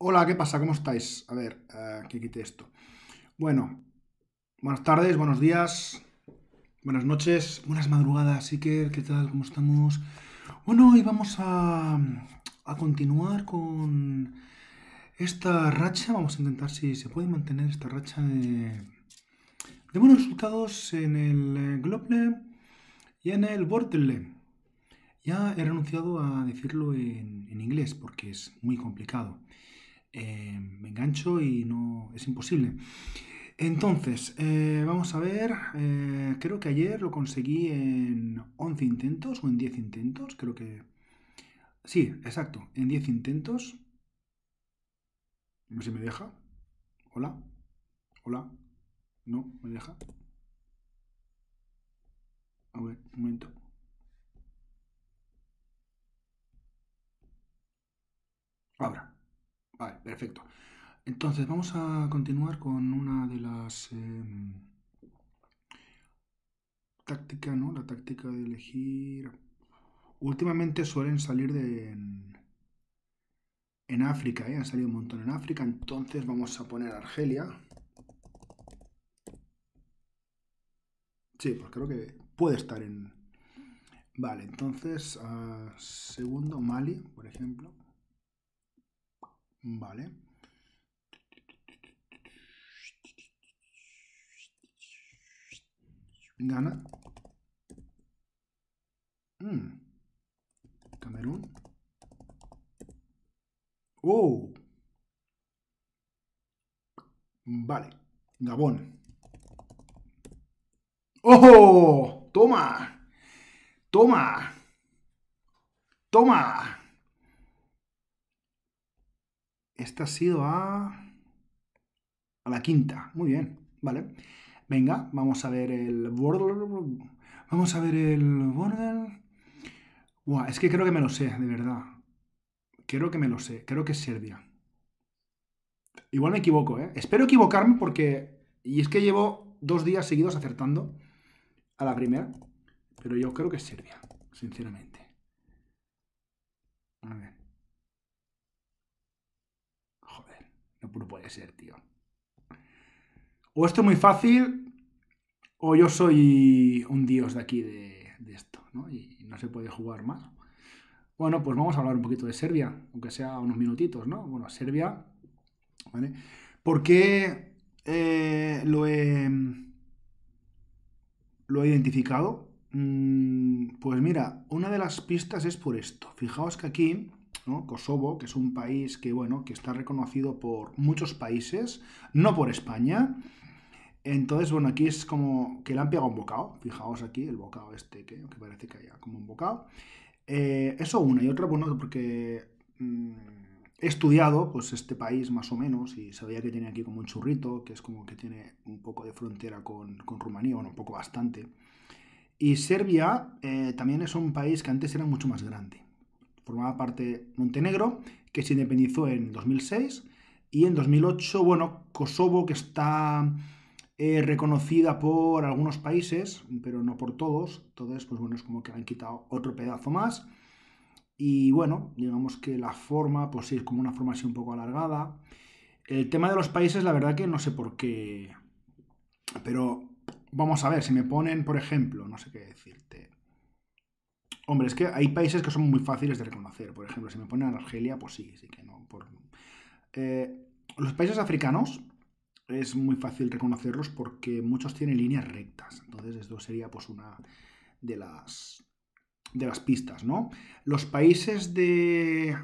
Hola, ¿qué pasa? ¿Cómo estáis? A ver, eh, que quite esto. Bueno, buenas tardes, buenos días, buenas noches, buenas madrugadas, que, ¿qué tal? ¿Cómo estamos? Bueno, hoy vamos a, a continuar con esta racha. Vamos a intentar si se puede mantener esta racha de, buenos resultados en el eh, Globle y en el Bortle. Ya he renunciado a decirlo en inglés porque es muy complicado. Eh, me engancho y no es imposible. Entonces, eh, vamos a ver, eh, creo que ayer lo conseguí en 11 intentos o en 10 intentos, creo que... Sí, exacto, en 10 intentos. No sé si me deja. Hola. Hola. No, me deja. A ver, un momento. Ahora. Vale, perfecto. Entonces vamos a continuar con una de las em, tácticas, ¿no? La táctica de elegir... Últimamente suelen salir de... En, África, ¿eh? han salido un montón en África, entonces vamos a poner Argelia. Sí, pues creo que puede estar en... Vale, entonces, ah, segundo, Mali, por ejemplo. Vale. Gana. Mm. Camerún. Oh Vale. Gabón. ¡Oh! ¡Toma! ¡Toma! ¡Toma! Esta ha sido a... a la quinta. Muy bien, vale. Venga, vamos a ver el... Vamos a ver el... Border. es que creo que me lo sé, de verdad. Creo que me lo sé. Creo que es Serbia. Igual me equivoco, ¿eh? Espero equivocarme porque... Y es que llevo dos días seguidos acertando a la primera. Pero yo creo que es Serbia, sinceramente. A ver no, puede ser, tío. O esto es muy fácil, o yo soy un dios de aquí de, esto, ¿no? Y, no se puede jugar más. Bueno, pues vamos a hablar un poquito de Serbia, aunque sea unos minutitos, ¿no? Bueno, Serbia, ¿vale? ¿Por qué eh, lo, he, lo he identificado? Mm, pues mira, una de las pistas es por esto. Fijaos que aquí Kosovo, que es un país que, bueno, que está reconocido por muchos países, no por España. Entonces, bueno, aquí es como que le han pegado un bocado. Fijaos aquí el bocado este, que, parece que haya como un bocado. Eh, eso una y otra, bueno, porque mm, he estudiado pues este país más o menos y sabía que tiene aquí como un churrito, que es como que tiene un poco de frontera con, Rumanía, bueno, un poco bastante. Y Serbia eh, también es un país que antes era mucho más grande formaba parte Montenegro, que se independizó en 2006, y en 2008, bueno, Kosovo, que está eh, reconocida por algunos países, pero no por todos, entonces, pues bueno, es como que han quitado otro pedazo más, y bueno, digamos que la forma, pues sí, es como una forma así un poco alargada. El tema de los países, la verdad que no sé por qué, pero vamos a ver, si me ponen, por ejemplo, no sé qué decir, Hombre, es que hay países que son muy fáciles de reconocer. Por ejemplo, si me ponen Argelia, pues sí, sí que no. Eh, los países africanos es muy fácil reconocerlos porque muchos tienen líneas rectas. Entonces, esto sería pues una de las de las pistas, ¿no? Los países de,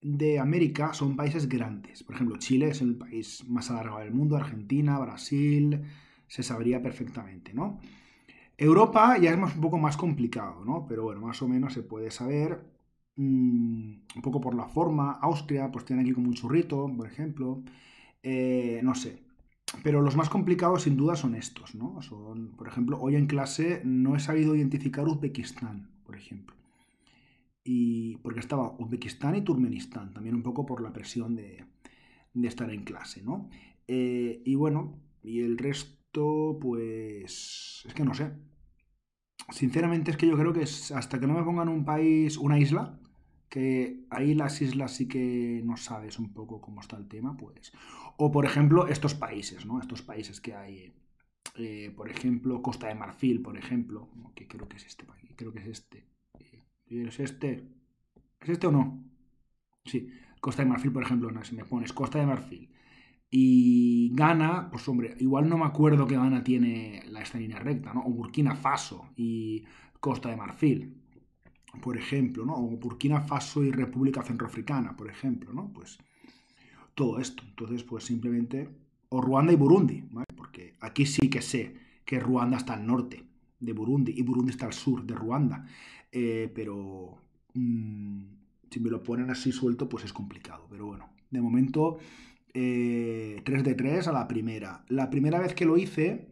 de América son países grandes. Por ejemplo, Chile es el país más alargado del mundo, Argentina, Brasil, se sabría perfectamente, ¿no? Europa ya es más, un poco más complicado, ¿no? Pero bueno, más o menos se puede saber mm, un poco por la forma. Austria, pues tiene aquí como un churrito, por ejemplo. Eh, no sé. Pero los más complicados sin duda son estos, ¿no? Son, por ejemplo, hoy en clase no he sabido identificar Uzbekistán, por ejemplo. Y porque estaba Uzbekistán y Turmenistán, también un poco por la presión de, estar en clase, ¿no? Eh, y bueno, y el resto, pues, es que no sé. Sinceramente es que yo creo que hasta que no me pongan un país, una isla, que ahí las islas sí que no sabes un poco cómo está el tema, pues. O por ejemplo, estos países, ¿no? Estos países que hay, eh, por ejemplo, Costa de Marfil, por ejemplo, que creo que es este país, creo que es este. Eh, ¿Es este? ¿Es este o no? Sí, Costa de Marfil, por ejemplo, no, si me pones Costa de Marfil, y Ghana, pues hombre, igual no me acuerdo que Ghana tiene la esta línea recta, ¿no? O Burkina Faso y Costa de Marfil, por ejemplo, ¿no? O Burkina Faso y República Centroafricana, por ejemplo, ¿no? Pues todo esto. Entonces, pues simplemente... O Ruanda y Burundi, ¿vale? Porque aquí sí que sé que Ruanda está al norte de Burundi y Burundi está al sur de Ruanda. Eh, pero mm, si me lo ponen así suelto, pues es complicado. Pero bueno, de momento 3 eh, de 3 a la primera. La primera vez que lo hice,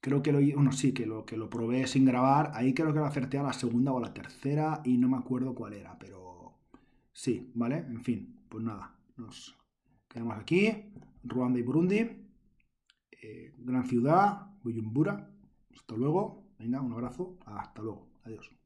creo que lo, bueno, sí, que lo, que lo probé sin grabar, ahí creo que lo acerté a la segunda o a la tercera y no me acuerdo cuál era, pero sí, ¿vale? En fin, pues nada, nos quedamos aquí, Ruanda y Burundi, eh, gran ciudad, Buyumbura, hasta luego, venga, un abrazo, hasta luego, adiós.